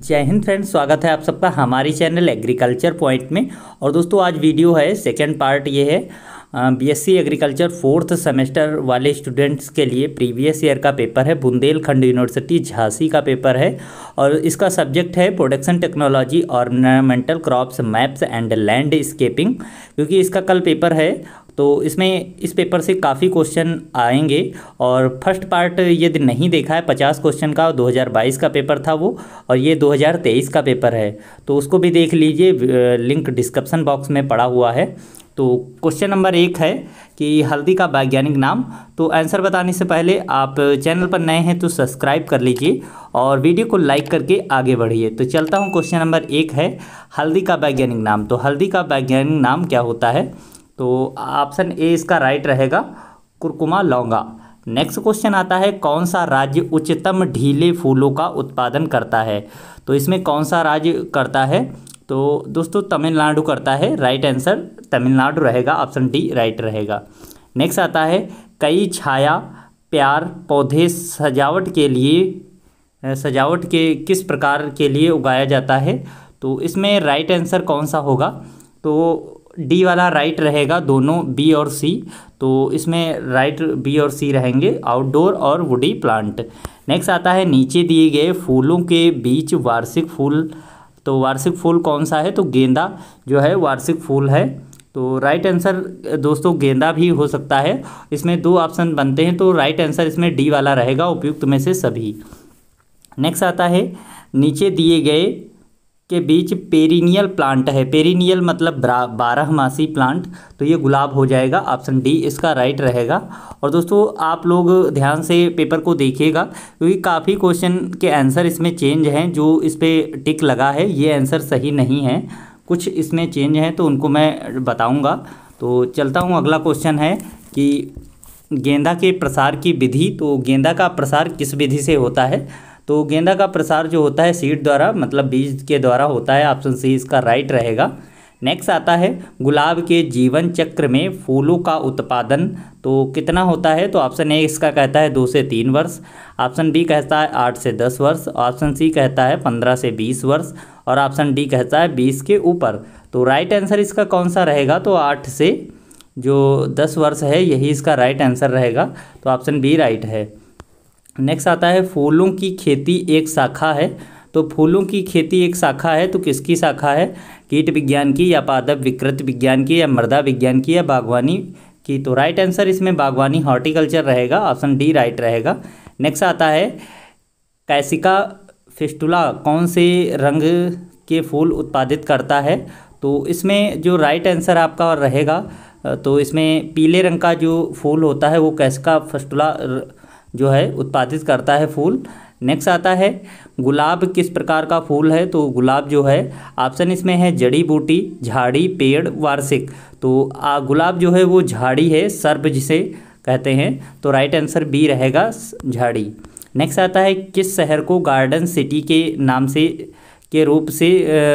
जय हिंद फ्रेंड्स स्वागत है आप सबका हमारी चैनल एग्रीकल्चर पॉइंट में और दोस्तों आज वीडियो है सेकेंड पार्ट ये है बीएससी एग्रीकल्चर फोर्थ सेमेस्टर वाले स्टूडेंट्स के लिए प्रीवियस ईयर का पेपर है बुंदेलखंड यूनिवर्सिटी झांसी का पेपर है और इसका सब्जेक्ट है production technology ornamental crops maps and landscaping क्योंकि इसका कल पेपर है तो इसमें इस पेपर से काफ़ी क्वेश्चन आएंगे और फर्स्ट पार्ट यदि नहीं देखा है पचास क्वेश्चन का 2022 का पेपर था वो और ये 2023 का पेपर है तो उसको भी देख लीजिए लिंक डिस्क्रिप्सन बॉक्स में पड़ा हुआ है तो क्वेश्चन नंबर एक है कि हल्दी का वैज्ञानिक नाम तो आंसर बताने से पहले आप चैनल पर नए हैं तो सब्सक्राइब कर लीजिए और वीडियो को लाइक करके आगे बढ़िए तो चलता हूँ क्वेश्चन नंबर एक है हल्दी का वैज्ञानिक नाम तो हल्दी का वैज्ञानिक नाम क्या होता है तो ऑप्शन ए इसका राइट रहेगा कुरकुमा लौंगा नेक्स्ट क्वेश्चन आता है कौन सा राज्य उच्चतम ढीले फूलों का उत्पादन करता है तो इसमें कौन सा राज्य करता है तो दोस्तों तमिलनाडु करता है राइट आंसर तमिलनाडु रहेगा ऑप्शन डी राइट रहेगा नेक्स्ट आता है कई छाया प्यार पौधे सजावट के लिए सजावट के किस प्रकार के लिए उगाया जाता है तो इसमें राइट आंसर कौन सा होगा तो डी वाला राइट रहेगा दोनों बी और सी तो इसमें राइट बी और सी रहेंगे आउटडोर और वुडी प्लांट नेक्स्ट आता है नीचे दिए गए फूलों के बीच वार्षिक फूल तो वार्षिक फूल कौन सा है तो गेंदा जो है वार्षिक फूल है तो राइट आंसर दोस्तों गेंदा भी हो सकता है इसमें दो ऑप्शन बनते हैं तो राइट आंसर इसमें डी वाला रहेगा उपयुक्त में से सभी नेक्स्ट आता है नीचे दिए गए के बीच पेरिनियल प्लांट है पेरिनियल मतलब बारह मासी प्लांट तो ये गुलाब हो जाएगा ऑप्शन डी इसका राइट रहेगा और दोस्तों आप लोग ध्यान से पेपर को देखिएगा क्योंकि काफ़ी क्वेश्चन के आंसर इसमें चेंज हैं जो इस पर टिक लगा है ये आंसर सही नहीं है कुछ इसमें चेंज हैं तो उनको मैं बताऊँगा तो चलता हूँ अगला क्वेश्चन है कि गेंदा के प्रसार की विधि तो गेंदा का प्रसार किस विधि से होता है तो गेंदा का प्रसार जो होता है सीड द्वारा मतलब बीज के द्वारा होता है ऑप्शन सी इसका राइट रहेगा नेक्स्ट आता है गुलाब के जीवन चक्र में फूलों का उत्पादन तो कितना होता है तो ऑप्शन ए इसका कहता है दो से तीन वर्ष ऑप्शन बी कहता है आठ से दस वर्ष ऑप्शन सी कहता है पंद्रह से बीस वर्ष और ऑप्शन डी कहता है बीस के ऊपर तो राइट आंसर इसका कौन सा रहेगा तो आठ से जो दस वर्ष है यही इसका राइट आंसर रहेगा तो ऑप्शन बी राइट है नेक्स्ट आता है फूलों की खेती एक शाखा है तो फूलों की खेती एक शाखा है तो किसकी शाखा है कीट विज्ञान की या पादप विकृत विज्ञान की या मृदा विज्ञान की या बागवानी की तो राइट आंसर इसमें बागवानी हॉर्टिकल्चर रहेगा ऑप्शन डी राइट रहेगा नेक्स्ट आता है कैसिका फिस्टुला कौन से रंग के फूल उत्पादित करता है तो इसमें जो राइट आंसर आपका रहेगा तो इसमें पीले रंग का जो फूल होता है वो कैसिका फिस्टुला र... जो है उत्पादित करता है फूल नेक्स्ट आता है गुलाब किस प्रकार का फूल है तो गुलाब जो है ऑप्शन इसमें है जड़ी बूटी झाड़ी पेड़ वार्षिक तो आ, गुलाब जो है वो झाड़ी है सर्प जिसे कहते हैं तो राइट आंसर बी रहेगा झाड़ी नेक्स्ट आता है किस शहर को गार्डन सिटी के नाम से के रूप से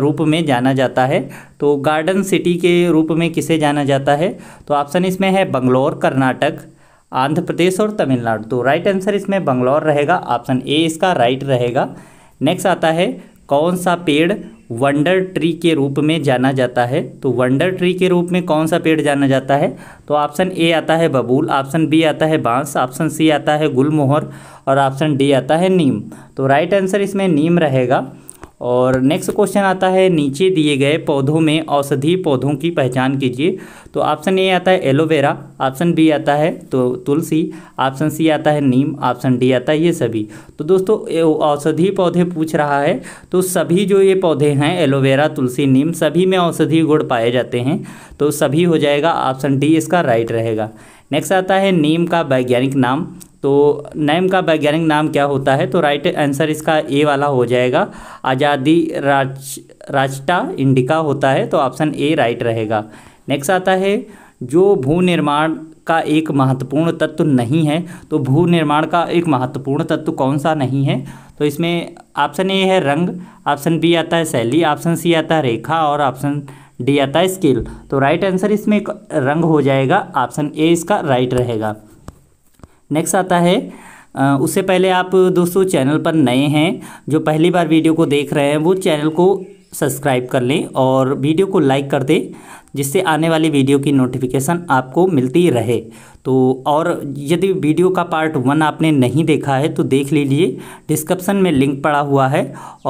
रूप में जाना जाता है तो गार्डन सिटी के रूप में किसे जाना जाता है तो ऑप्शन इसमें है बंगलोर कर्नाटक आंध्र प्रदेश और तमिलनाडु तो राइट आंसर इसमें बंगलौर रहेगा ऑप्शन ए इसका राइट रहेगा नेक्स्ट आता है कौन सा पेड़ वंडर ट्री के रूप में जाना जाता है तो वंडर ट्री के रूप में कौन सा पेड़ जाना जाता है तो ऑप्शन ए आता है बबूल ऑप्शन बी आता है बांस ऑप्शन सी आता है गुलमोहर और ऑप्शन डी आता है नीम तो राइट आंसर इसमें नीम रहेगा और नेक्स्ट क्वेश्चन आता है नीचे दिए गए पौधों में औषधि पौधों की पहचान कीजिए तो ऑप्शन ए आता है एलोवेरा ऑप्शन बी आता है तो तुलसी ऑप्शन सी आता है नीम ऑप्शन डी आता है ये सभी तो दोस्तों औषधि पौधे पूछ रहा है तो सभी जो ये पौधे हैं एलोवेरा तुलसी नीम सभी में औषधि गुण पाए जाते हैं तो सभी हो जाएगा ऑप्शन डी इसका राइट रहेगा नेक्स्ट आता है नीम का वैज्ञानिक नाम तो नैम का वैज्ञानिक नाम क्या होता है तो राइट आंसर इसका ए वाला हो जाएगा आज़ादी राज राजटा इंडिका होता है तो ऑप्शन ए राइट रहेगा नेक्स्ट आता है जो भू निर्माण का एक महत्वपूर्ण तत्व नहीं है तो भू निर्माण का एक महत्वपूर्ण तत्व कौन सा नहीं है तो इसमें ऑप्शन ए है रंग ऑप्शन बी आता है शैली ऑप्शन सी आता है रेखा और ऑप्शन डी आता है स्केल तो राइट आंसर इसमें रंग हो जाएगा ऑप्शन ए इसका राइट रहेगा नेक्स्ट आता है उससे पहले आप दोस्तों चैनल पर नए हैं जो पहली बार वीडियो को देख रहे हैं वो चैनल को सब्सक्राइब कर लें और वीडियो को लाइक कर दें जिससे आने वाली वीडियो की नोटिफिकेशन आपको मिलती रहे तो और यदि वीडियो का पार्ट वन आपने नहीं देखा है तो देख लीजिए डिस्क्रिप्शन में लिंक पड़ा हुआ है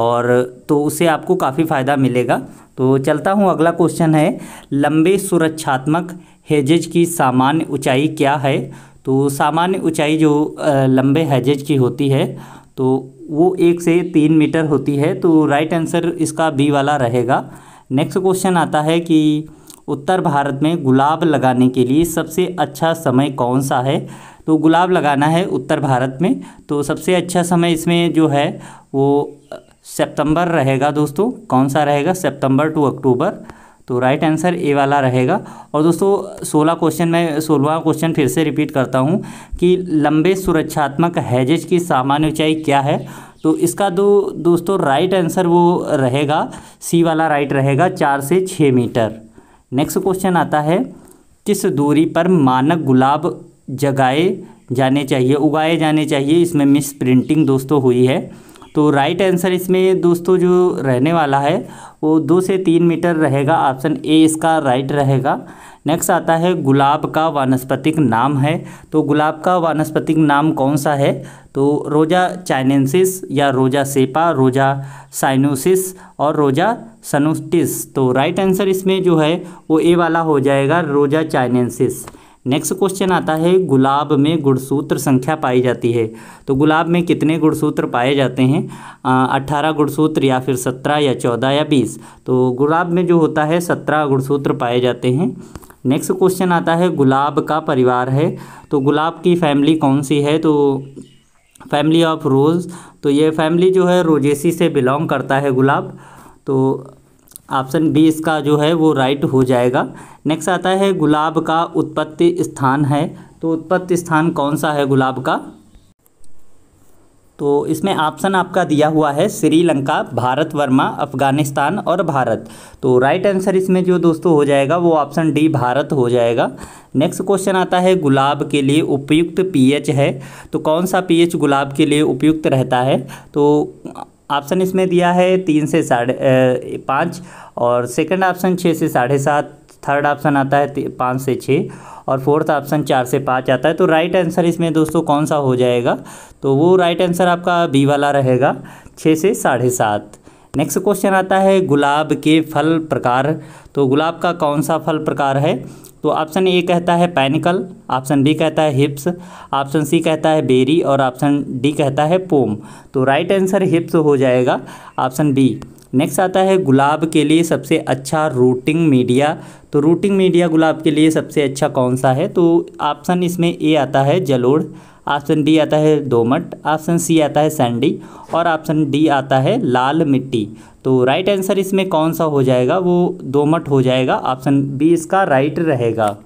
और तो उससे आपको काफ़ी फ़ायदा मिलेगा तो चलता हूँ अगला क्वेश्चन है लंबे सुरक्षात्मक हेजेज की सामान्य ऊंचाई क्या है तो सामान्य ऊंचाई जो लंबे हैजेज की होती है तो वो एक से तीन मीटर होती है तो राइट आंसर इसका बी वाला रहेगा नेक्स्ट क्वेश्चन आता है कि उत्तर भारत में गुलाब लगाने के लिए सबसे अच्छा समय कौन सा है तो गुलाब लगाना है उत्तर भारत में तो सबसे अच्छा समय इसमें जो है वो सितंबर रहेगा दोस्तों कौन सा रहेगा सितंबर टू अक्टूबर तो राइट आंसर ए वाला रहेगा और दोस्तों सोलह क्वेश्चन मैं सोलहवा क्वेश्चन फिर से रिपीट करता हूँ कि लंबे सुरक्षात्मक हैजेज की सामान्य ऊंचाई क्या है तो इसका दो दोस्तों राइट आंसर वो रहेगा सी वाला राइट रहेगा चार से छः मीटर नेक्स्ट क्वेश्चन आता है किस दूरी पर मानक गुलाब जगाए जाने चाहिए उगाए जाने चाहिए इसमें मिस प्रिंटिंग दोस्तों हुई है तो राइट आंसर इसमें दोस्तों जो रहने वाला है वो दो से तीन मीटर रहेगा ऑप्शन ए इसका राइट रहेगा नेक्स्ट आता है गुलाब का वानस्पतिक नाम है तो गुलाब का वानस्पतिक नाम कौन सा है तो रोजा चाइनेंसिस या रोजा सेपा रोजा साइनोसिस और रोजा सनोस्टिस तो राइट आंसर इसमें जो है वो ए वाला हो जाएगा रोजा चाइनेंसिस नेक्स्ट क्वेश्चन आता है गुलाब में गुणसूत्र संख्या पाई जाती है तो गुलाब में कितने गुणसूत्र पाए जाते हैं अट्ठारह गुणसूत्र या फिर सत्रह या चौदह या बीस तो गुलाब में जो होता है सत्रह गुणसूत्र पाए जाते हैं नेक्स्ट क्वेश्चन आता है गुलाब का परिवार है तो गुलाब की फैमिली कौन सी है तो फैमिली ऑफ रोज़ तो ये फैमिली जो है रोजेसी से बिलोंग करता है गुलाब तो ऑप्शन बी इसका जो है वो राइट हो जाएगा नेक्स्ट आता है गुलाब का उत्पत्ति स्थान है तो उत्पत्ति स्थान कौन सा है गुलाब का तो इसमें ऑप्शन आपका दिया हुआ है श्रीलंका भारत वर्मा अफगानिस्तान और भारत तो राइट आंसर इसमें जो दोस्तों हो जाएगा वो ऑप्शन डी भारत हो जाएगा नेक्स्ट क्वेश्चन आता है गुलाब के लिए उपयुक्त पीएच है तो कौन सा पीएच गुलाब के लिए उपयुक्त रहता है तो ऑप्शन इसमें दिया है तीन से साढ़े पाँच और सेकंड ऑप्शन छः से साढ़े सात थर्ड ऑप्शन आता है पाँच से छः और फोर्थ ऑप्शन चार से पाँच आता है तो राइट आंसर इसमें दोस्तों कौन सा हो जाएगा तो वो राइट आंसर आपका बी वाला रहेगा छः से साढ़े सात नेक्स्ट क्वेश्चन आता है गुलाब के फल प्रकार तो गुलाब का कौन सा फल प्रकार है तो ऑप्शन ए कहता है पैनिकल ऑप्शन बी कहता है हिप्स ऑप्शन सी कहता है बेरी और ऑप्शन डी कहता है पोम तो राइट आंसर हिप्स हो जाएगा ऑप्शन बी नेक्स्ट आता है गुलाब के लिए सबसे अच्छा रूटिंग मीडिया तो रूटिंग मीडिया गुलाब के लिए सबसे अच्छा कौन सा है तो ऑप्शन इसमें ए आता है जलोड़ ऑप्शन डी आता है दोमट ऑप्शन सी आता है सैंडी और ऑप्शन डी आता है लाल मिट्टी तो राइट आंसर इसमें कौन सा हो जाएगा वो दोमट हो जाएगा ऑप्शन बी इसका राइट रहेगा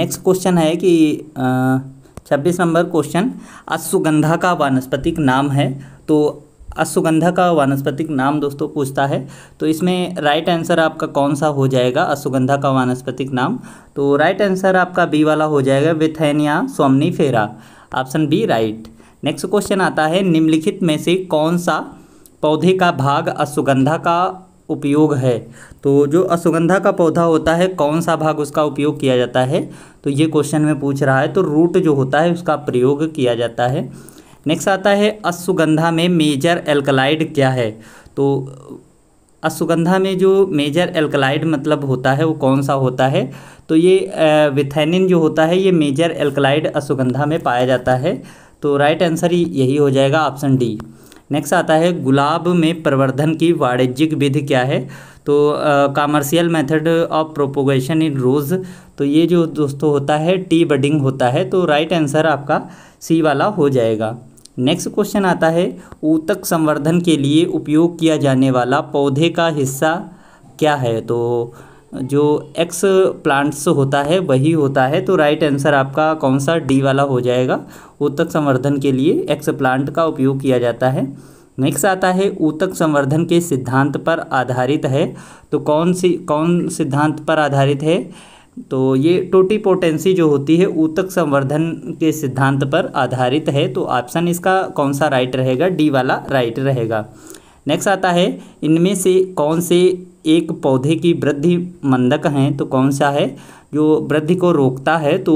नेक्स्ट क्वेश्चन है कि छब्बीस नंबर क्वेश्चन अश्वगंधा का वानस्पतिक नाम है तो अश्वगंधा का वानस्पतिक नाम दोस्तों पूछता है तो इसमें राइट आंसर आपका कौन सा हो जाएगा अश्वगंधा का वानस्पतिक नाम तो राइट आंसर आपका बी वाला हो जाएगा विथैनिया फेरा option B right next question आता है निम्नलिखित में से कौन सा पौधे का भाग अश्वगंधा का उपयोग है तो जो अश्वगंधा का पौधा होता है कौन सा भाग उसका उपयोग किया जाता है तो ये क्वेश्चन में पूछ रहा है तो रूट जो होता है उसका प्रयोग किया जाता है नेक्स्ट आता है अश्वगंधा में मेजर एल्कलाइड क्या है तो अश्वगंधा में जो मेजर एल्कलाइड मतलब होता है वो कौन सा होता है तो ये विथैनिन जो होता है ये मेजर एल्कलाइड अश्वगंधा में पाया जाता है तो राइट आंसर यही हो जाएगा ऑप्शन डी नेक्स्ट आता है गुलाब में प्रवर्धन की वाणिज्यिक विधि क्या है तो commercial method of propagation in rose तो ये जो दोस्तों होता है टी बडिंग होता है तो राइट आंसर आपका सी वाला हो जाएगा नेक्स्ट क्वेश्चन आता है ऊतक संवर्धन के लिए उपयोग किया जाने वाला पौधे का हिस्सा क्या है तो जो एक्स प्लांट्स होता है वही होता है तो राइट आंसर आपका कौन सा डी वाला हो जाएगा ऊतक संवर्धन के लिए एक्स प्लांट का उपयोग किया जाता है नेक्स्ट आता है ऊतक संवर्धन के सिद्धांत पर आधारित है तो कौन सी कौन सिद्धांत पर आधारित है तो ये टोटीपोटेंसी जो होती है ऊतक संवर्धन के सिद्धांत पर आधारित है तो ऑप्शन इसका कौन सा राइट रहेगा डी वाला राइट रहेगा नेक्स्ट आता है इनमें से कौन से एक पौधे की वृद्धि मंदक हैं तो कौन सा है जो वृद्धि को रोकता है तो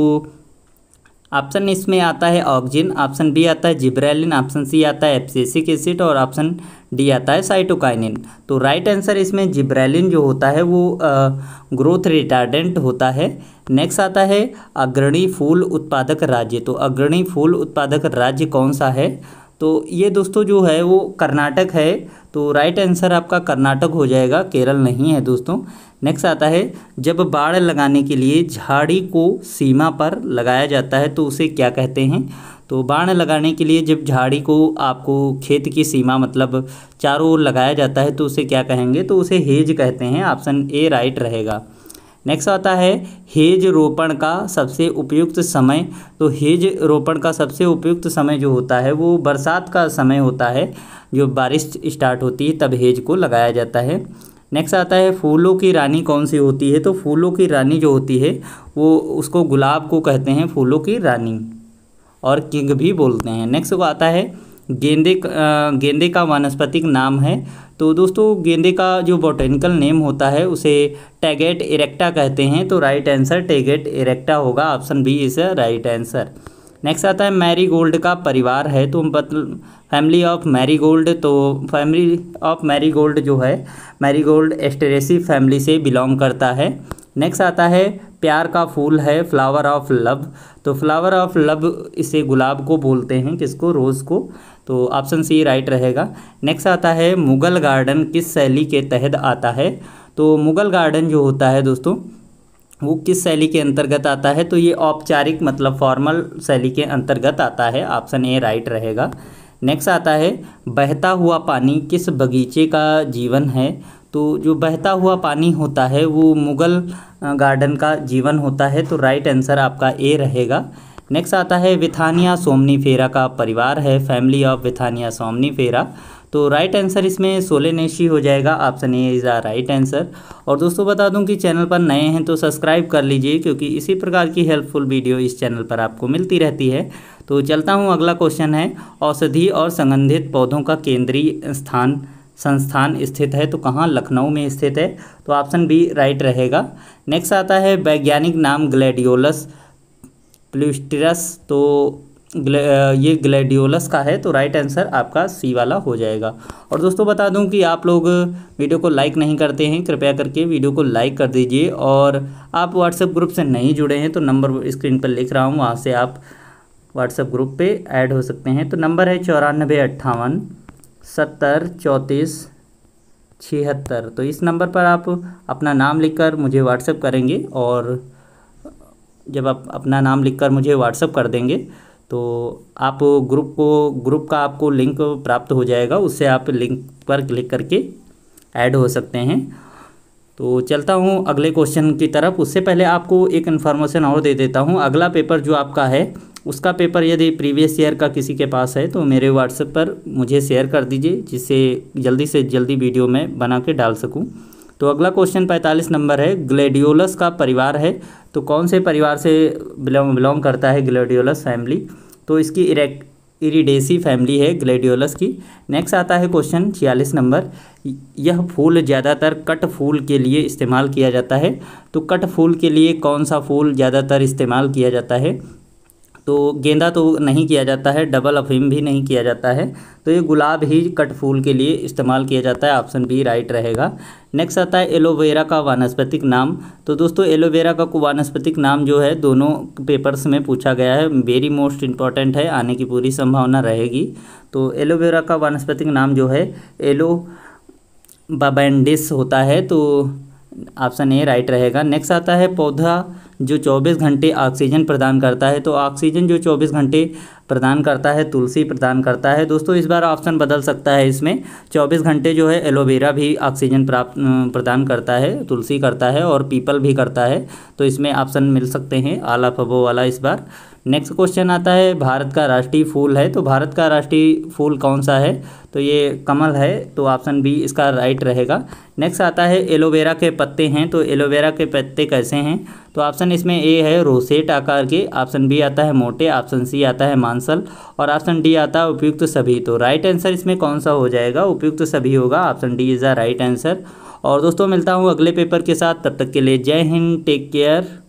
ऑप्शन इसमें आता है ऑक्जिन ऑप्शन बी आता है जिब्रेलिन ऑप्शन सी आता है एप्सिसिक एसिड और ऑप्शन डी आता है साइटोकाइनिन तो राइट आंसर इसमें जिब्रेलिन जो होता है वो आ, ग्रोथ रिटार्डेंट होता है नेक्स्ट आता है अग्रणी फूल उत्पादक राज्य तो अग्रणी फूल उत्पादक राज्य कौन सा है तो ये दोस्तों जो है वो कर्नाटक है तो राइट आंसर आपका कर्नाटक हो जाएगा केरल नहीं है दोस्तों नेक्स्ट आता है जब बाढ़ लगाने के लिए झाड़ी को सीमा पर लगाया जाता है तो उसे क्या कहते हैं तो बाढ़ लगाने के लिए जब झाड़ी को आपको खेत की सीमा मतलब चारों ओर लगाया जाता है तो उसे क्या कहेंगे तो उसे हेज कहते हैं ऑप्शन ए राइट रहेगा नेक्स्ट आता है हेज रोपण का सबसे उपयुक्त समय तो हेज रोपण का सबसे उपयुक्त समय जो होता है वो बरसात का समय होता है जो बारिश स्टार्ट होती है तब हेज को लगाया जाता है नेक्स्ट आता है फूलों की रानी कौन सी होती है तो फूलों की रानी जो होती है वो उसको गुलाब को कहते हैं फूलों की रानी और किंग भी बोलते हैं नेक्स्ट को आता है गेंदे गेंदे का वानस्पतिक नाम है तो दोस्तों गेंदे का जो बॉटेनिकल नेम होता है उसे टैगेट इरेक्टा कहते हैं तो राइट आंसर टैगेट इरेक्टा होगा option B is right answer next आता है मैरी गोल्ड का परिवार है तो मतलब फैमिली ऑफ मैरी गोल्ड तो फैमिली ऑफ मैरी गोल्ड जो है मैरी गोल्ड एस्टेरेसी फैमिली से बिलोंग करता है नेक्स्ट आता है प्यार का फूल है फ्लावर ऑफ लव तो फ्लावर ऑफ लव इसे गुलाब को बोलते हैं किसको रोज़ को तो ऑप्शन सी राइट रहेगा नेक्स्ट आता है मुग़ल गार्डन किस शैली के तहत आता है तो मुग़ल गार्डन जो होता है दोस्तों वो किस शैली के अंतर्गत आता है तो ये औपचारिक मतलब फॉर्मल शैली के अंतर्गत आता है ऑप्शन ए राइट रहेगा नेक्स्ट आता है बहता हुआ पानी किस बगीचे का जीवन है तो जो बहता हुआ पानी होता है वो मुग़ल गार्डन का जीवन होता है तो राइट आंसर आपका ए रहेगा नेक्स्ट आता है विथानिया सोमनी फेरा का परिवार है फैमिली ऑफ विथानिया सोमनी फेरा तो राइट आंसर इसमें सोलेनेशी हो जाएगा option A is the right answer और दोस्तों बता दूं कि चैनल पर नए हैं तो सब्सक्राइब कर लीजिए क्योंकि इसी प्रकार की हेल्पफुल वीडियो इस चैनल पर आपको मिलती रहती है तो चलता हूँ अगला क्वेश्चन है औषधि और संगंधित पौधों का केंद्रीय स्थान संस्थान स्थित है तो कहाँ लखनऊ में स्थित है तो ऑप्शन बी राइट रहेगा नेक्स्ट आता है वैज्ञानिक नाम ग्लेडियोलस प्लूस्टिरस तो ग्ले, ये ग्लेडियोलस का है तो राइट आंसर आपका सी वाला हो जाएगा और दोस्तों बता दूं कि आप लोग वीडियो को लाइक नहीं करते हैं कृपया करके वीडियो को लाइक कर दीजिए और आप व्हाट्सएप ग्रुप से नहीं जुड़े हैं तो नंबर स्क्रीन पर लिख रहा हूँ वहाँ से आप व्हाट्सएप ग्रुप पे ऐड हो सकते हैं तो नंबर है चौरानबे अट्ठावन सत्तर चौंतीस छिहत्तर तो इस नंबर पर आप अपना नाम लिखकर मुझे व्हाट्सअप करेंगे और जब आप अपना नाम लिखकर मुझे व्हाट्सअप कर देंगे तो आप ग्रुप को ग्रुप का आपको लिंक प्राप्त हो जाएगा उससे आप लिंक पर क्लिक करके ऐड हो सकते हैं तो चलता हूँ अगले क्वेश्चन की तरफ उससे पहले आपको एक इन्फॉर्मेशन और दे देता हूँ अगला पेपर जो आपका है उसका पेपर यदि प्रीवियस ईयर का किसी के पास है तो मेरे व्हाट्सएप पर मुझे शेयर कर दीजिए जिससे जल्दी से जल्दी वीडियो में बना के डाल सकूँ तो अगला क्वेश्चन पैंतालीस नंबर है ग्लेडियोलस का परिवार है तो कौन से परिवार से बिलोंग करता है ग्लेडियोलस फैमिली तो इसकी इरेक इरीडेसी फैमिली है ग्लेडियोलस की नेक्स्ट आता है क्वेश्चन छियालीस नंबर यह फूल ज़्यादातर कट फूल के लिए इस्तेमाल किया जाता है तो कट फूल के लिए कौन सा फूल ज़्यादातर इस्तेमाल किया जाता है तो गेंदा तो नहीं किया जाता है डबल अफीम भी नहीं किया जाता है तो ये गुलाब ही कट फूल के लिए इस्तेमाल किया जाता है ऑप्शन बी राइट रहेगा नेक्स्ट आता है एलोवेरा का वानस्पतिक नाम तो दोस्तों एलोवेरा का वानस्पतिक नाम जो है दोनों पेपर्स में पूछा गया है वेरी मोस्ट इंपॉर्टेंट है आने की पूरी संभावना रहेगी तो एलोवेरा का वानस्पतिक नाम जो है एलो बाबेंडिस होता है तो ऑप्शन ए राइट रहेगा नेक्स्ट आता है पौधा जो 24 घंटे ऑक्सीजन प्रदान करता है तो ऑक्सीजन जो 24 घंटे प्रदान करता है तुलसी प्रदान करता है दोस्तों इस बार ऑप्शन बदल सकता है इसमें 24 घंटे जो है एलोवेरा भी ऑक्सीजन प्राप्त प्रदान करता है तुलसी करता है और पीपल भी करता है तो इसमें ऑप्शन मिल सकते हैं आला फबो वाला इस बार नेक्स्ट क्वेश्चन आता है भारत का राष्ट्रीय फूल है तो भारत का राष्ट्रीय फूल कौन सा है तो ये कमल है तो ऑप्शन बी इसका राइट रहेगा नेक्स्ट आता है एलोवेरा के पत्ते हैं तो एलोवेरा के पत्ते कैसे हैं तो ऑप्शन इसमें ए है रोसेट आकार के ऑप्शन बी आता है मोटे ऑप्शन सी आता है मांसल और ऑप्शन डी आता है उपयुक्त सभी तो राइट आंसर इसमें कौन सा हो जाएगा उपयुक्त सभी होगा option D is the right answer और दोस्तों मिलता हूँ अगले पेपर के साथ तब तक के लिए जय हिंद टेक केयर